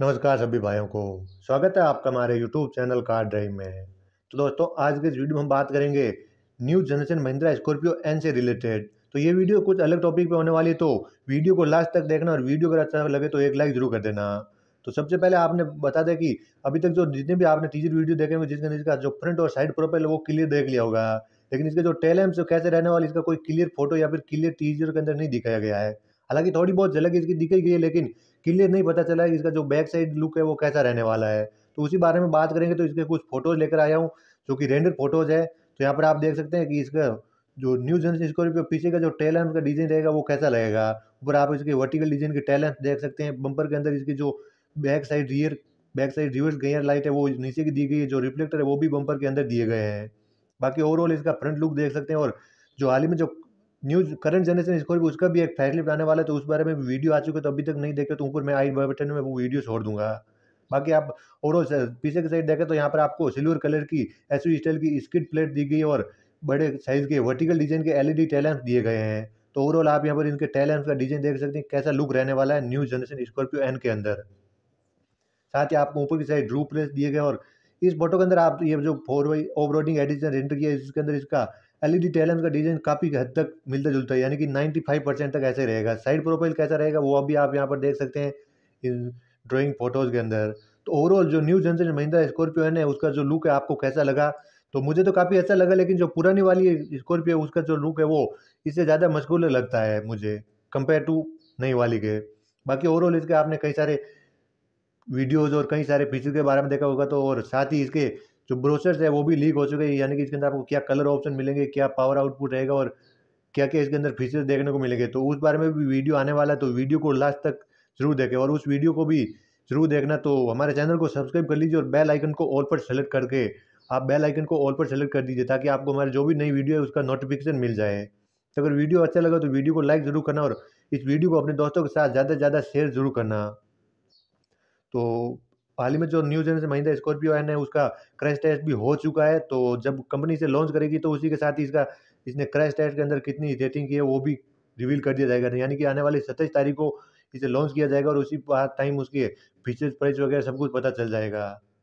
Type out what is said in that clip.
नमस्कार सभी भाइयों को स्वागत है आपका हमारे यूट्यूब चैनल कार ड्राइव में तो दोस्तों आज के इस वीडियो में हम बात करेंगे new generation Mahindra Scorpio N से रिलेटेड तो ये वीडियो कुछ अलग टॉपिक पे होने वाली है तो वीडियो को लास्ट तक देखना और वीडियो अगर अच्छा लगे तो एक लाइक जरूर कर देना तो सबसे पहले आपने बता दें कि अभी तक जो जितने भी आपने टीजर वीडियो देखे होंगे जिसके इसका जो फ्रंट और साइड प्रोफाइल वो क्लियर देख लिया होगा लेकिन इसके जो टेल है कैसे रहने वाली इसका कोई क्लियर फोटो या फिर क्लियर टीजर के अंदर नहीं दिखाया गया है हालांकि थोड़ी बहुत झलक इसकी दिखाई गई है लेकिन क्लियर नहीं पता चला है इसका जो बैक साइड लुक है वो कैसा रहने वाला है तो उसी बारे में बात करेंगे तो इसके कुछ फोटोज लेकर आया हूँ जो कि रेंडर फोटोज है तो यहाँ पर आप देख सकते हैं कि इसका जो न्यू जनरेशन स्कॉर्पियो पीछे का जो टेल है उनका डिजाइन रहेगा वो कैसा लगेगा ऊपर आप इसके वर्टिकल डिजाइन के टेल देख सकते हैं बंपर के अंदर इसकी जो back side rear back side reverse gear light है वो नीचे की दी गई है जो रिफ्लेक्टर है वो भी बंपर के अंदर दिए गए हैं बाकी ओवरऑल इसका फ्रंट लुक देख सकते हैं और जो हाल ही में जो न्यूज़ करंट जनरेशन भी उसका भी एक फैसले आने वाला है तो उस बारे में वीडियो आ चुके तो अभी तक नहीं देखे तो ऊपर मैं आई बटन में वो वीडियो छोड़ दूंगा बाकी आप और पीछे की साइड देखें तो यहाँ पर आपको सिल्वर कलर की एस स्टाइल की स्किट प्लेट दी गई और बड़े साइज के वर्टिकल डिजाइन के एलईडी ई दिए गए हैं तो ओवरऑल आप यहाँ पर इनके टेलैम्प का डिजाइन देख सकते हैं कैसा लुक रहने वाला है न्यू जनरेशन स्कॉर्पियो एन के अंदर साथ ही आपको ऊपर की साइड रूप प्लेस दिए गए और इस फोटो के अंदर आप ये जो four Y off roading edition enter किया इसके अंदर इसका एलईडी टेल है उनका डिजाइन काफ़ी हद तक मिलता जुलता है यानी कि 95 परसेंट तक ऐसे रहेगा साइड प्रोफाइल कैसा रहेगा वो अभी आप यहाँ पर देख सकते हैं इन ड्राइंग फोटोज़ के अंदर तो ओवरऑल जो न्यू जनरेशन महिंद्रा स्कॉर्पियो है ना उसका जो लुक है आपको कैसा लगा तो मुझे तो काफ़ी अच्छा लगा लेकिन जो पुरानी वाली स्कॉर्पियो उसका जो लुक है वो इससे ज़्यादा मशगूल लगता है मुझे कंपेयर टू नई वाली के बाकी ओवरऑल इसके आपने कई सारे वीडियोज़ और कई सारे फीचर के बारे में देखा होगा तो और साथ ही इसके जो ब्रोचर्स है वो भी लीक हो चुके हैं यानी कि इसके अंदर आपको क्या कलर ऑप्शन मिलेंगे क्या पावर आउटपुट रहेगा और क्या क्या इसके अंदर फीचर्स देखने को मिलेंगे तो उस बारे में भी वीडियो आने वाला है तो वीडियो को लास्ट तक जरूर देखें और उस वीडियो को भी जरूर देखना तो हमारे चैनल को सब्सक्राइब कर लीजिए और बेल आइकन को ऑल पर सेलेक्ट करके आप बेल आइकन को ऑल पर सेलेक्ट कर दीजिए ताकि आपको हमारे जो भी नई वीडियो है उसका नोटिफिकेशन मिल जाए तो अगर वीडियो अच्छा लगा तो वीडियो को लाइक ज़रूर करना और इस वीडियो को अपने दोस्तों के साथ ज़्यादा से ज़्यादा शेयर ज़रूर करना तो हाल ही में जो new generation Mahindra Scorpio N है उसका क्रैश टेस्ट भी हो चुका है तो जब कंपनी से लॉन्च करेगी तो उसी के साथ ही इसका इसने क्रैश टेस्ट के अंदर कितनी रेटिंग की है वो भी रिवील कर दिया जाएगा यानी कि आने वाली सत्ताईस तारीख को इसे लॉन्च किया जाएगा और उसी टाइम उसके फीचर्स प्राइस वगैरह सब कुछ पता चल जाएगा